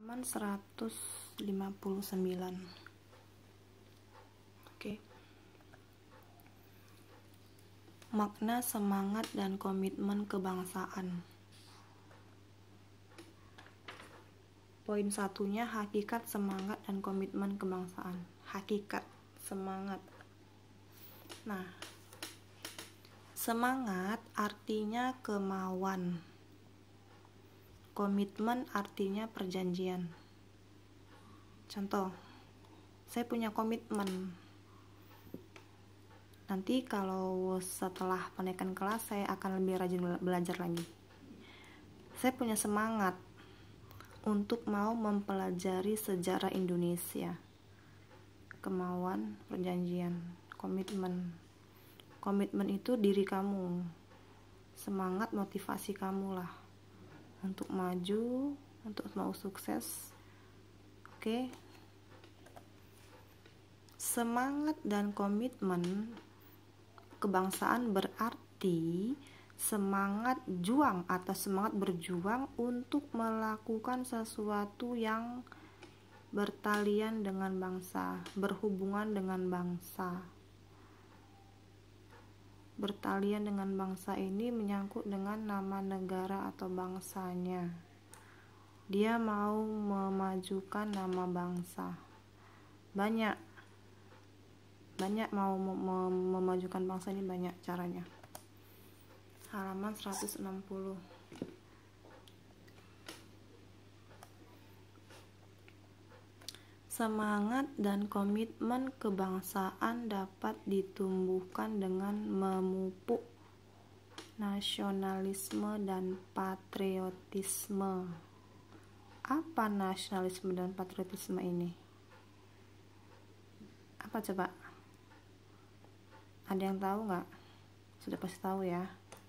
halaman 159 oke okay. makna semangat dan komitmen kebangsaan poin satunya hakikat semangat dan komitmen kebangsaan hakikat semangat nah semangat artinya kemauan Komitmen artinya perjanjian. Contoh, saya punya komitmen. Nanti kalau setelah penaikan kelas saya akan lebih rajin belajar lagi. Saya punya semangat untuk mau mempelajari sejarah Indonesia. Kemauan, perjanjian, komitmen. Komitmen itu diri kamu. Semangat motivasi kamu lah untuk maju untuk mau sukses oke semangat dan komitmen kebangsaan berarti semangat juang atau semangat berjuang untuk melakukan sesuatu yang bertalian dengan bangsa, berhubungan dengan bangsa bertalian dengan bangsa ini menyangkut dengan nama negara atau bangsanya. Dia mau memajukan nama bangsa. Banyak banyak mau mem memajukan bangsa ini banyak caranya. Halaman 160. Semangat dan komitmen kebangsaan dapat ditumbuhkan dengan memupuk nasionalisme dan patriotisme. Apa nasionalisme dan patriotisme ini? Apa coba? Ada yang tahu nggak? Sudah pasti tahu ya.